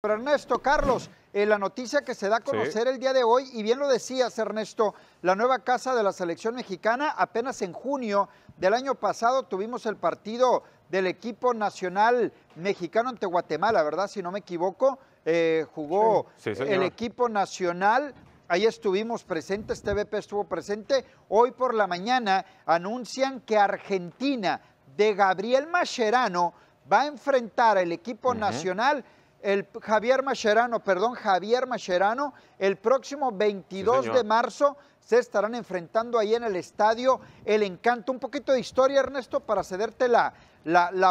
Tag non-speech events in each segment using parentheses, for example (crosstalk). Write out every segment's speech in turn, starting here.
Pero Ernesto, Carlos, eh, la noticia que se da a conocer el día de hoy, y bien lo decías Ernesto, la nueva casa de la selección mexicana, apenas en junio del año pasado tuvimos el partido del equipo nacional mexicano ante Guatemala, ¿verdad? Si no me equivoco, eh, jugó el equipo nacional ahí estuvimos presentes, TVP estuvo presente. Hoy por la mañana anuncian que Argentina de Gabriel Mascherano va a enfrentar al equipo nacional el Javier Macherano, perdón, Javier Macherano, el próximo 22 de marzo se estarán enfrentando ahí en el estadio El Encanto. Un poquito de historia, Ernesto, para cederte la,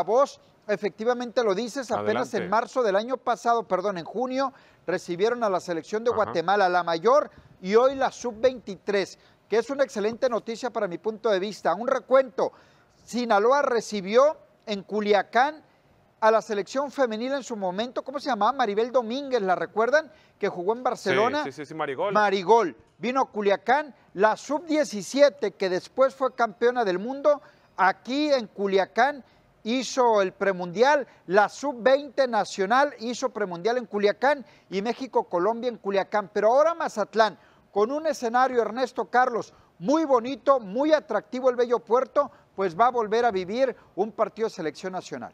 voz. Efectivamente lo dices, apenas en marzo del año pasado, perdón, en junio, recibieron a la selección de Guatemala, la mayor, y hoy la sub-23, que es una excelente noticia para mi punto de vista. Un recuento, Sinaloa recibió en Culiacán a la selección femenil en su momento, ¿cómo se llamaba? Maribel Domínguez, ¿la recuerdan? Que jugó en Barcelona. Sí, sí, sí, Marigol. Marigol. Vino a Culiacán, la sub-17, que después fue campeona del mundo, aquí en Culiacán hizo el premundial, la sub-20 nacional hizo premundial en Culiacán y México-Colombia en Culiacán. Pero ahora Mazatlán, con un escenario, Ernesto Carlos, muy bonito, muy atractivo el Bello Puerto, pues va a volver a vivir un partido de selección nacional.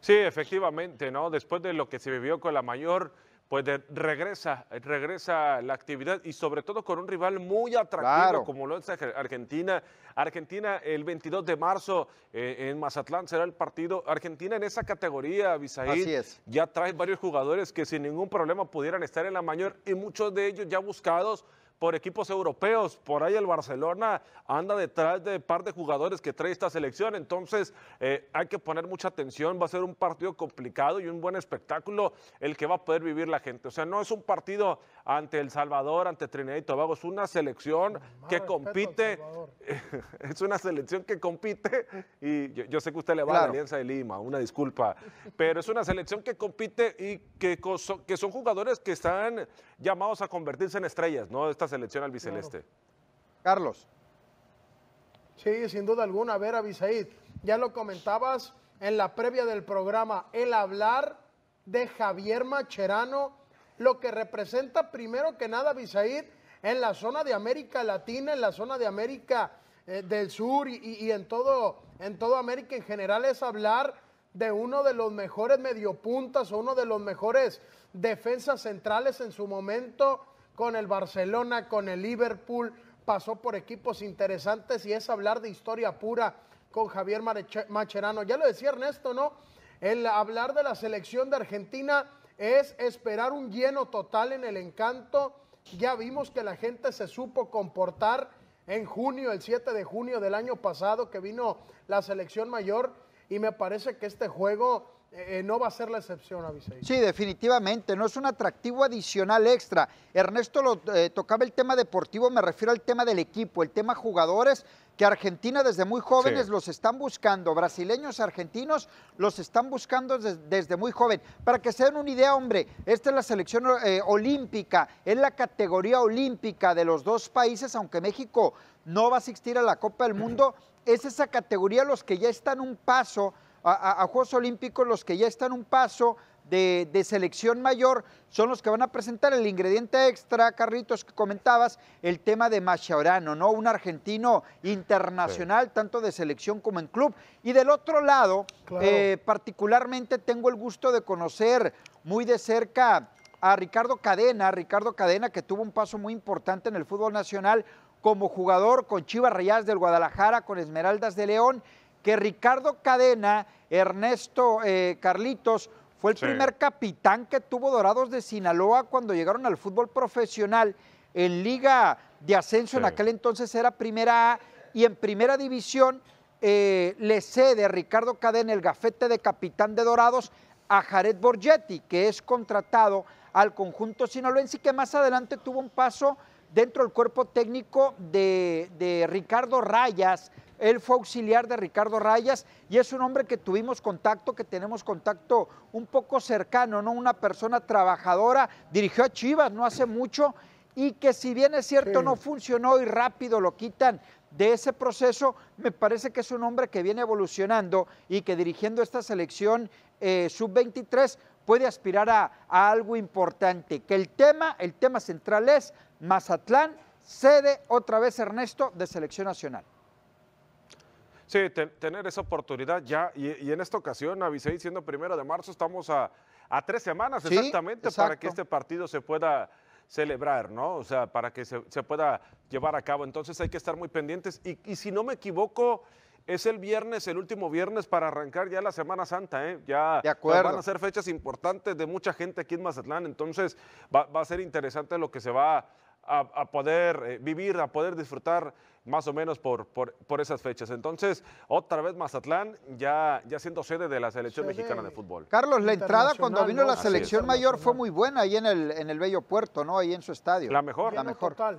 Sí, efectivamente, ¿no? Después de lo que se vivió con la mayor, pues regresa, regresa la actividad y sobre todo con un rival muy atractivo como lo es Argentina. Argentina el 22 de marzo eh, en Mazatlán será el partido. Argentina en esa categoría, Bisaí, ya trae varios jugadores que sin ningún problema pudieran estar en la mayor y muchos de ellos ya buscados por equipos europeos. Por ahí el Barcelona anda detrás de un par de jugadores que trae esta selección. Entonces eh, hay que poner mucha atención. Va a ser un partido complicado y un buen espectáculo el que va a poder vivir la gente. O sea, no es un partido ante El Salvador, ante Trinidad y Tobago. Es una selección que compite. (laughs) es una selección que compite. Y yo, sé que usted le va a la Alianza de Lima, una disculpa. pero es una selección que compite y que, que son jugadores que están llamados a convertirse en estrellas, ¿no? selección al Biceleste. Carlos. Sí, sin duda alguna. A ver, Abisaid, ya lo comentabas en la previa del programa, el hablar de Javier Macherano, lo que representa primero que nada, Abisaid, en la zona de América Latina, en la zona de América eh, del Sur y, y, en, todo, en todo América en general, es hablar de uno de los mejores mediopuntas o uno de los mejores defensas centrales en su momento con el Barcelona, con el Liverpool, pasó por equipos interesantes y es hablar de historia pura con Javier Macherano. Ya lo decía Ernesto, ¿no? El hablar de la selección de Argentina es esperar un lleno total en el encanto. Ya vimos que la gente se supo comportar en junio, el 7 de junio del año pasado, que vino la selección mayor. Y me parece que este juego eh, no va a ser la excepción, Avisei. Sí, definitivamente, no es un atractivo adicional extra. Ernesto eh, tocaba el tema deportivo, me refiero al tema del equipo, el tema jugadores, que Argentina desde muy jóvenes los están buscando, brasileños, argentinos los están buscando desde, muy joven. Para que se den una idea, hombre, esta es la selección eh, olímpica, es la categoría olímpica de los dos países, aunque México no va a asistir a la Copa del Mundo, es esa categoría los que ya están un paso a, Juegos Olímpicos los que ya están un paso de, selección mayor son los que van a presentar el ingrediente extra, Carritos, que comentabas, el tema de Machaurano, ¿no? Un argentino internacional, tanto de selección como en club. Y del otro lado, eh, particularmente tengo el gusto de conocer muy de cerca a Ricardo Cadena, Ricardo Cadena que tuvo un paso muy importante en el fútbol nacional como jugador con Chivas Reyes del Guadalajara, con Esmeraldas de León que Ricardo Cadena, Ernesto eh, Carlitos, fue el primer capitán que tuvo Dorados de Sinaloa cuando llegaron al fútbol profesional en liga de ascenso, en aquel entonces era primera A, y en primera división eh, le cede Ricardo Cadena el gafete de capitán de Dorados a Jared Borgetti, que es contratado al conjunto sinaloense y que más adelante tuvo un paso dentro del cuerpo técnico de Ricardo Rayas, él fue auxiliar de Ricardo Rayas y es un hombre que tuvimos contacto, que tenemos contacto un poco cercano, ¿no? Una persona trabajadora, dirigió a Chivas no hace mucho y que si bien es cierto no funcionó y rápido lo quitan de ese proceso, me parece que es un hombre que viene evolucionando y que dirigiendo esta selección eh, sub-23 puede aspirar a, a, algo importante. Que el tema, el tema central es Mazatlán, sede otra vez Ernesto de selección nacional. Sí, tener esa oportunidad ya, y, en esta ocasión, avisé siendo primero de marzo, estamos a, tres semanas exactamente para que este partido se pueda celebrar, ¿no? O sea, para que se, pueda llevar a cabo. Entonces hay que estar muy pendientes. Y, si no me equivoco, es el viernes, el último viernes para arrancar ya la Semana Santa, ¿eh? Ya van a ser fechas importantes de mucha gente aquí en Mazatlán. Entonces va, a ser interesante lo que se va a, poder eh, vivir, a poder disfrutar más o menos por, por, esas fechas. Entonces, otra vez Mazatlán ya, ya siendo sede de la selección mexicana de fútbol. Carlos, la entrada cuando vino la selección mayor fue muy buena ahí en el, en el Bello Puerto, ¿no? Ahí en su estadio. La mejor. Lleno la mejor. Total,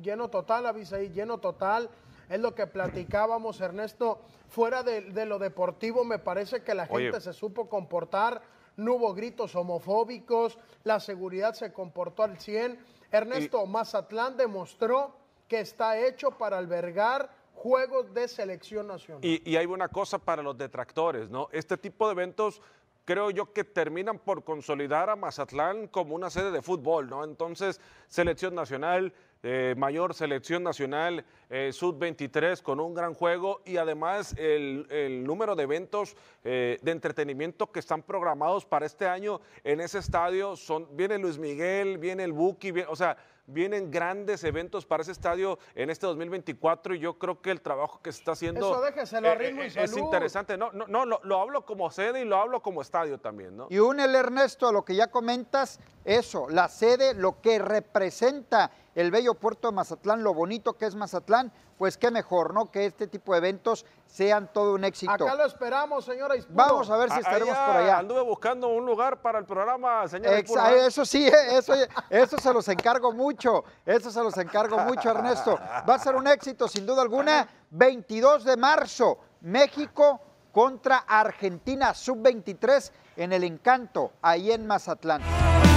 lleno total, avisa ahí lleno total. Es lo que platicábamos, Ernesto. Fuera de, lo deportivo, me parece que la gente se supo comportar. No hubo gritos homofóbicos, la seguridad se comportó al 100. Ernesto, Mazatlán demostró que está hecho para albergar juegos de selección nacional. Y, hay una cosa para los detractores, ¿no? Este tipo de eventos creo yo que terminan por consolidar a Mazatlán como una sede de fútbol, ¿no? Entonces, selección nacional, eh, mayor selección nacional, eh, sub-23 con un gran juego y además el, número de eventos eh, de entretenimiento que están programados para este año en ese estadio son, viene Luis Miguel, viene el Buki, o sea, vienen grandes eventos para ese estadio en este 2024 y yo creo que el trabajo que se está haciendo eh, eh, ritmo y eh, es interesante. No, no, no lo, lo, hablo como sede y lo hablo como estadio también, ¿no? Y el Ernesto, a lo que ya comentas, eso, la sede, lo que representa el bello puerto de Mazatlán, lo bonito que es Mazatlán, pues qué mejor, ¿no? Que este tipo de eventos sean todo un éxito. Acá lo esperamos, señora Ispuro. Vamos a ver si estaremos por allá. Anduve buscando un lugar para el programa, señora ¿eh? Eso sí, eh, eso, eh, eso se los encargo mucho, eso se los encargo mucho, Ernesto. Va a ser un éxito, sin duda alguna. 22 de marzo, México contra Argentina, sub-23 en el encanto, ahí en Mazatlán.